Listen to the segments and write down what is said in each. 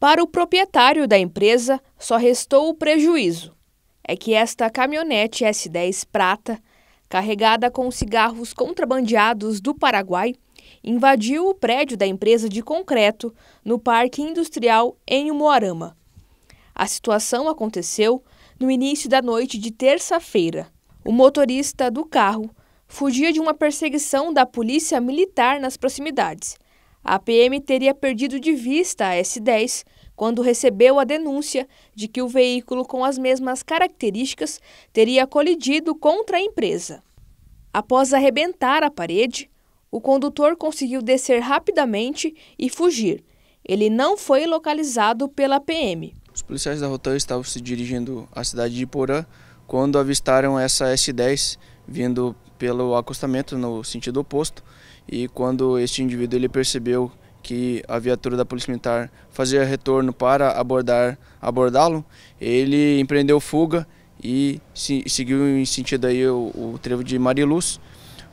Para o proprietário da empresa, só restou o prejuízo. É que esta caminhonete S10 prata, carregada com cigarros contrabandeados do Paraguai, invadiu o prédio da empresa de concreto no Parque Industrial em Umuarama. A situação aconteceu no início da noite de terça-feira. O motorista do carro fugia de uma perseguição da polícia militar nas proximidades. A PM teria perdido de vista a S10 quando recebeu a denúncia de que o veículo com as mesmas características teria colidido contra a empresa. Após arrebentar a parede, o condutor conseguiu descer rapidamente e fugir. Ele não foi localizado pela PM. Os policiais da Rotan estavam se dirigindo à cidade de Porã quando avistaram essa S10 vindo pelo acostamento no sentido oposto e quando este indivíduo ele percebeu que a viatura da Polícia Militar fazia retorno para abordar abordá-lo, ele empreendeu fuga e se, seguiu em sentido aí o, o trevo de Mariluz,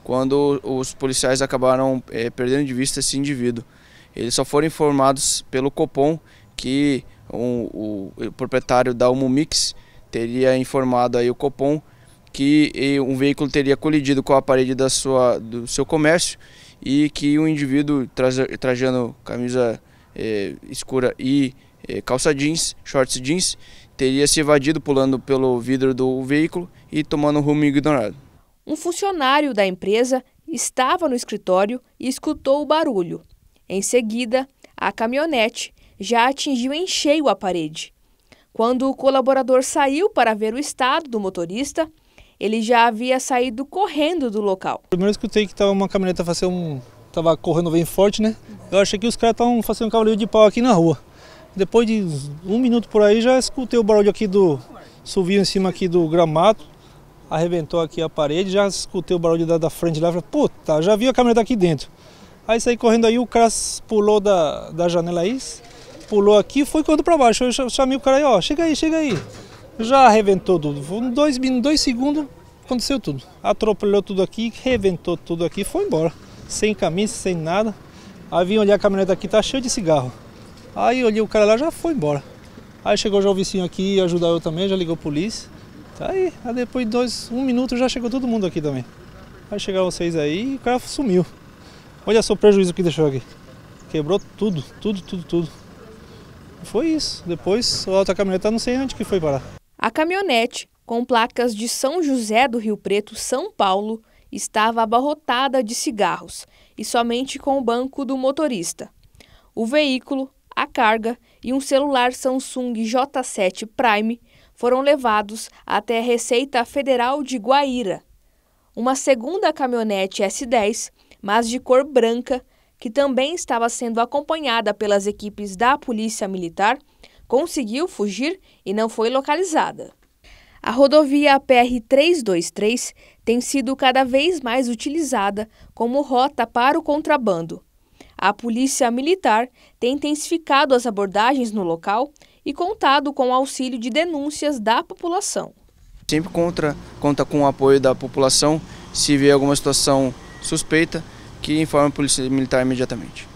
quando os policiais acabaram é, perdendo de vista esse indivíduo. Eles só foram informados pelo Copom que um, o, o, proprietário da Umumix teria informado aí o Copom que eh, um veículo teria colidido com a parede da sua, do seu comércio e que um indivíduo trajando camisa eh, escura e eh, calça jeans, shorts jeans, teria se evadido pulando pelo vidro do veículo e tomando rumo ignorado. Um funcionário da empresa estava no escritório e escutou o barulho. Em seguida, a caminhonete já atingiu em cheio a parede. Quando o colaborador saiu para ver o estado do motorista, ele já havia saído correndo do local. Primeiro eu escutei que estava uma caminheta fazendo um, tava correndo bem forte, né? Eu achei que os caras estavam fazendo um cavaleiro de pau aqui na rua. Depois de um minuto por aí já escutei o barulho aqui do Subiu em cima aqui do gramado, arrebentou aqui a parede, já escutei o barulho da, da frente lá, falei, puta, já vi a caminheta aqui dentro. Aí saí correndo aí, o cara pulou da, da janela aí, pulou aqui e foi correndo para baixo. Eu chamei o cara aí, ó, chega aí, chega aí. Já arreventou tudo. Em dois, dois segundos aconteceu tudo. Atropelou tudo aqui, reventou tudo aqui e foi embora. Sem camisa, sem nada. Aí vim olhar a caminhonete aqui, tá cheio de cigarro. Aí olhei o cara lá, já foi embora. Aí chegou já o vizinho aqui, ajudar eu também, já ligou a polícia. Tá aí, aí depois de dois, um minuto já chegou todo mundo aqui também. Aí chegaram vocês aí e o cara sumiu. Olha só o prejuízo que deixou aqui. Quebrou tudo, tudo, tudo, tudo. Foi isso. Depois a outra caminhonete não sei onde que foi parar. A caminhonete, com placas de São José do Rio Preto, São Paulo, estava abarrotada de cigarros e somente com o banco do motorista. O veículo, a carga e um celular Samsung J7 Prime foram levados até a Receita Federal de Guaíra. Uma segunda caminhonete S10, mas de cor branca, que também estava sendo acompanhada pelas equipes da Polícia Militar, conseguiu fugir e não foi localizada. A rodovia PR-323 tem sido cada vez mais utilizada como rota para o contrabando. A polícia militar tem intensificado as abordagens no local e contado com o auxílio de denúncias da população. Sempre contra, conta com o apoio da população se vê alguma situação suspeita que informe a polícia militar imediatamente.